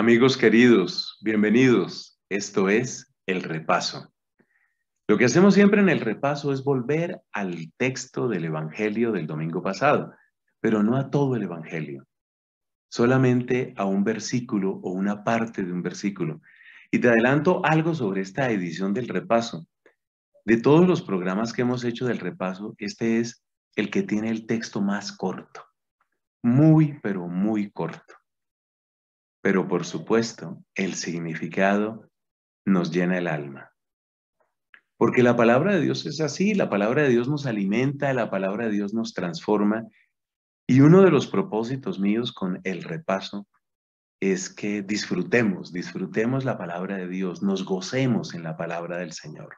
Amigos queridos, bienvenidos. Esto es el repaso. Lo que hacemos siempre en el repaso es volver al texto del Evangelio del domingo pasado, pero no a todo el Evangelio, solamente a un versículo o una parte de un versículo. Y te adelanto algo sobre esta edición del repaso. De todos los programas que hemos hecho del repaso, este es el que tiene el texto más corto. Muy, pero muy corto pero por supuesto el significado nos llena el alma. Porque la palabra de Dios es así, la palabra de Dios nos alimenta, la palabra de Dios nos transforma. Y uno de los propósitos míos con el repaso es que disfrutemos, disfrutemos la palabra de Dios, nos gocemos en la palabra del Señor.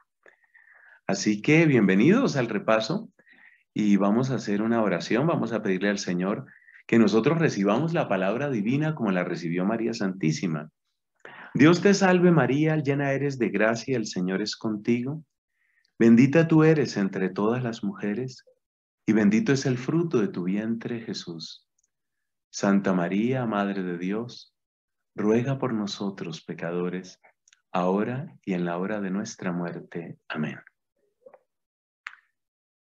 Así que bienvenidos al repaso y vamos a hacer una oración, vamos a pedirle al Señor que nosotros recibamos la palabra divina como la recibió María Santísima. Dios te salve María, llena eres de gracia, el Señor es contigo. Bendita tú eres entre todas las mujeres, y bendito es el fruto de tu vientre Jesús. Santa María, Madre de Dios, ruega por nosotros pecadores, ahora y en la hora de nuestra muerte. Amén.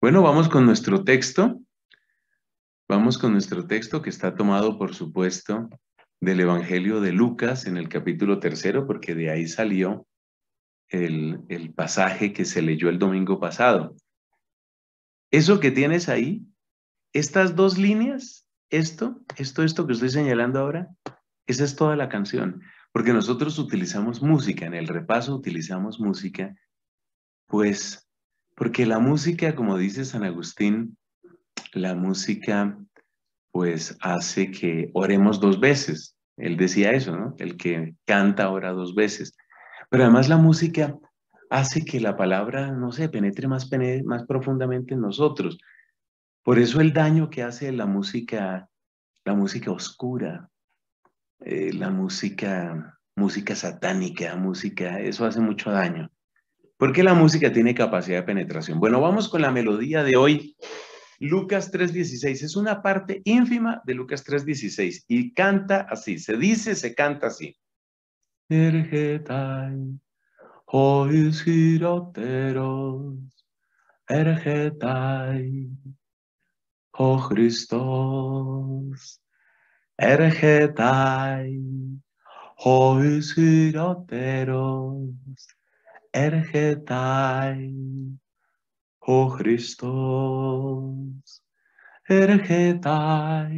Bueno, vamos con nuestro texto. Vamos con nuestro texto que está tomado, por supuesto, del Evangelio de Lucas en el capítulo tercero, porque de ahí salió el, pasaje que se leyó el domingo pasado. Eso que tienes ahí, estas dos líneas, esto, esto, esto que estoy señalando ahora, esa es toda la canción, porque nosotros utilizamos música, en el repaso utilizamos música, pues porque la música, como dice San Agustín, la música pues hace que oremos dos veces. Él decía eso, ¿no? El que canta ora dos veces. Pero además la música hace que la palabra, no sé, penetre más, más profundamente en nosotros. Por eso el daño que hace la música, la música oscura, eh, la música, música satánica, música, eso hace mucho daño. Porque la música tiene capacidad de penetración. Bueno, vamos con la melodía de hoy Lucas 3.16. Es una parte ínfima de Lucas 3.16 y canta así, se dice, se canta así. Ergetai, giroteros, ergetai, oh ergetai, giroteros, ergetai, ο Χριστός έρχεται,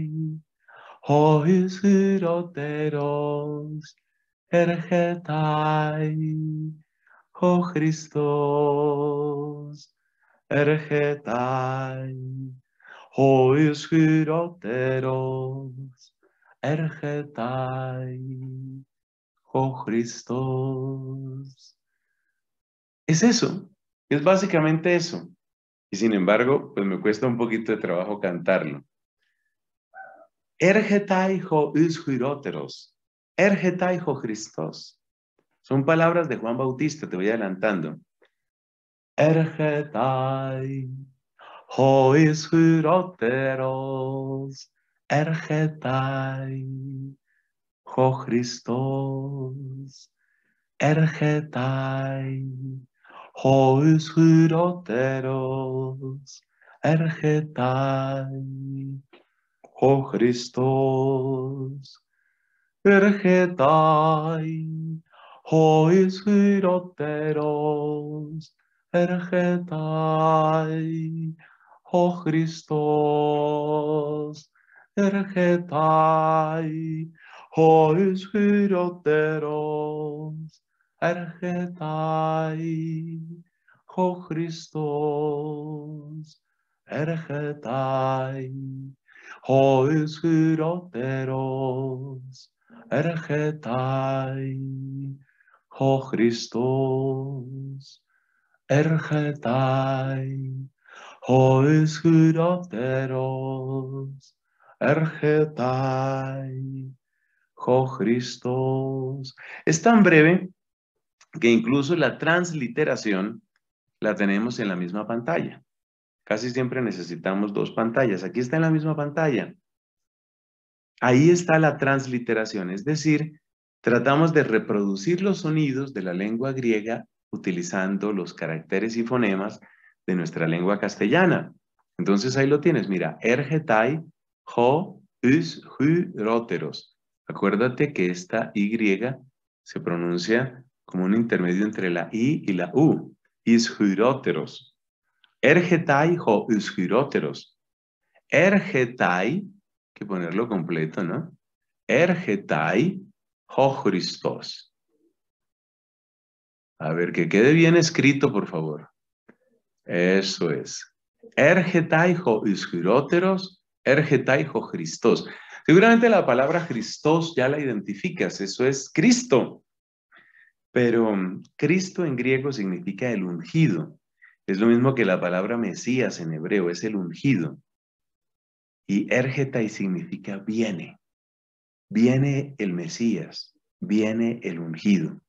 ο ισχυρότερος έρχεται, ο Χριστός έρχεται, ο ισχυρότερος έρχεται, ο Χριστός. Es eso, Es básicamente eso. Y sin embargo, pues me cuesta un poquito de trabajo cantarlo. Ergetai Ergetaijo Ergetai ho Christos. Son palabras de Juan Bautista, te voy adelantando. Ergetai ho ischiroteros, Ergetai ho Christos. Ergetai χωρίς χειρότερος έρχεται ο Χριστός. Έρχεται χωρίς χειρότερος έρχεται ο Χριστός. Έρχεται χωρίς Ergetai, ho Christos, ergetai, ho ischiroteros, ergetai, ho Christos, ergetai, ho ischiroteros, ergetai, ho Christos. Es tan breve que incluso la transliteración la tenemos en la misma pantalla. Casi siempre necesitamos dos pantallas. Aquí está en la misma pantalla. Ahí está la transliteración, es decir, tratamos de reproducir los sonidos de la lengua griega utilizando los caracteres y fonemas de nuestra lengua castellana. Entonces ahí lo tienes, mira, ergetai, ho, us, hu, roteros Acuérdate que esta Y se pronuncia como un intermedio entre la I y la U. juróteros. Ergetai jo juróteros. Ergetai, que ponerlo completo, ¿no? Ergetai ho Christos. A ver, que quede bien escrito, por favor. Eso es. Ergetai ho isgyróteros. Ergetai ho Christos. Seguramente la palabra Christos ya la identificas. Eso es Cristo. Pero mm, Cristo en griego significa el ungido. Es lo mismo que la palabra Mesías en hebreo, es el ungido. Y Ergetai significa viene. Viene el Mesías, viene el ungido.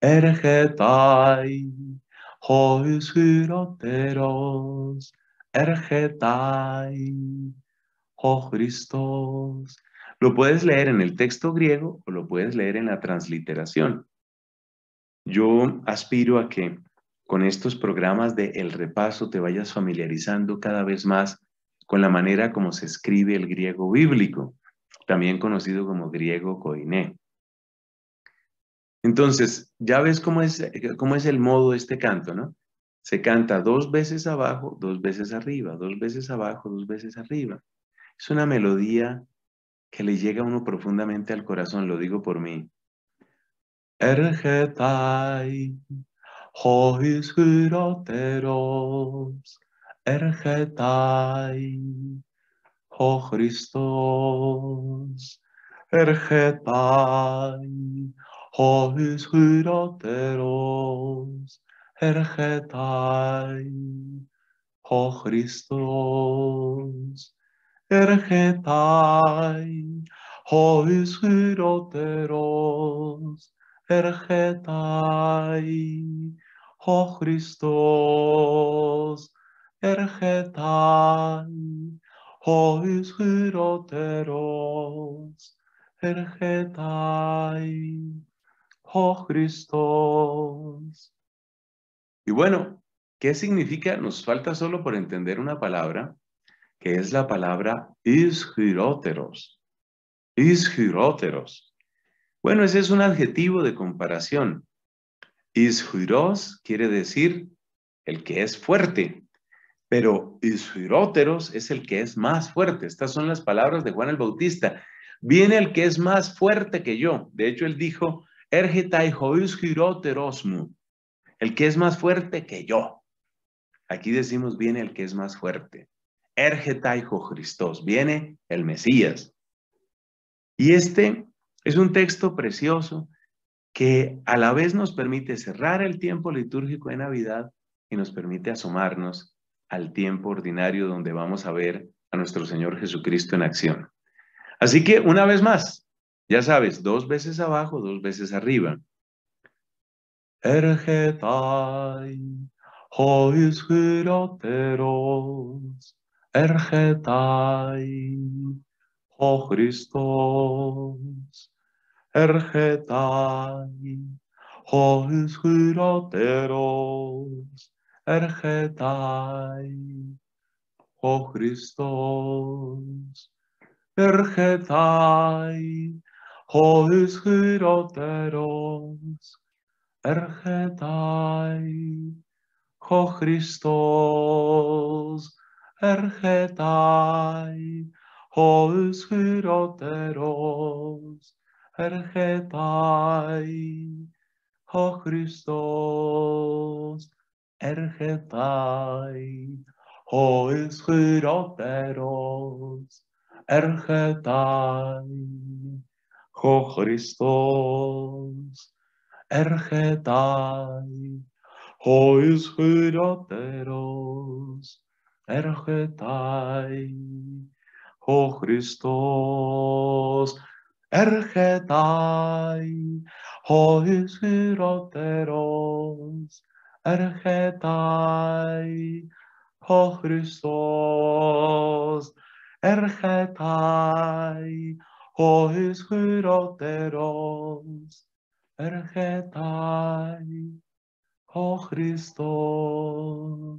Ergetai, hois hiroteros, Ergetai, oh Christos, lo puedes leer en el texto griego o lo puedes leer en la transliteración. Yo aspiro a que con estos programas de El Repaso te vayas familiarizando cada vez más con la manera como se escribe el griego bíblico, también conocido como griego koiné. Entonces, ya ves cómo es, cómo es el modo de este canto, ¿no? Se canta dos veces abajo, dos veces arriba, dos veces abajo, dos veces arriba. Es una melodía que le llega uno profundamente al corazón, lo digo por mí. Ergetai, hois hyroteros, ergetai, ho Christos, ergetai, hois ergetai, ho Christos, ergetai, hois giroteros, ergetai, ho Christos, ergetai, hois giroteros, ergetai, ho Christos. Y bueno, ¿qué significa? Nos falta solo por entender una palabra que es la palabra ishiroteros. Isgiróteros. Bueno, ese es un adjetivo de comparación. Ishiros quiere decir el que es fuerte, pero ishiroteros es el que es más fuerte. Estas son las palabras de Juan el Bautista. Viene el que es más fuerte que yo. De hecho, él dijo, mu. el que es más fuerte que yo. Aquí decimos, viene el que es más fuerte. Ergetaijo Christos, viene el Mesías. Y este es un texto precioso que a la vez nos permite cerrar el tiempo litúrgico de Navidad y nos permite asomarnos al tiempo ordinario donde vamos a ver a nuestro Señor Jesucristo en acción. Así que una vez más, ya sabes, dos veces abajo, dos veces arriba. Ερχεται ο Χριστός, Ερχεται ο ισχυρότερος, Ερχεται ο Χριστός, Ερχεται ο ισχυρότερος, Ερχεται ο Χριστός. Ερχεται ο ισχυρότερος, Ερχεται ο Χριστός, Ερχεται ο ισχυρότερος, Ερχεται ο Χριστός, Ερχεται ο ισχυρότερος, Έρχεται ο Χριστός, έρχεται ο ισχυρότερος, έρχεται ο Χριστός, έρχεται ο ισχυρότερος, έρχεται ο Χριστός.